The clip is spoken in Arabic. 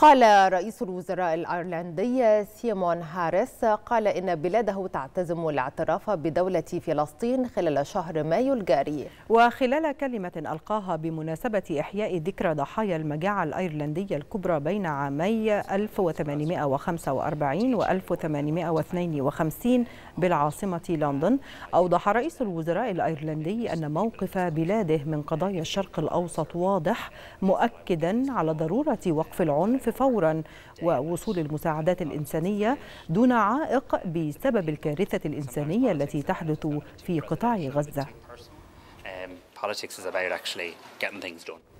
قال رئيس الوزراء الأيرلندي سيمون هاريس قال إن بلاده تعتزم الاعتراف بدولة فلسطين خلال شهر مايو الجاري وخلال كلمة ألقاها بمناسبة إحياء ذكرى ضحايا المجاعة الأيرلندية الكبرى بين عامي 1845 و 1852 بالعاصمة لندن أوضح رئيس الوزراء الأيرلندي أن موقف بلاده من قضايا الشرق الأوسط واضح مؤكدا على ضرورة وقف العنف فورا ووصول المساعدات الإنسانية دون عائق بسبب الكارثة الإنسانية التي تحدث في قطاع غزة. Um,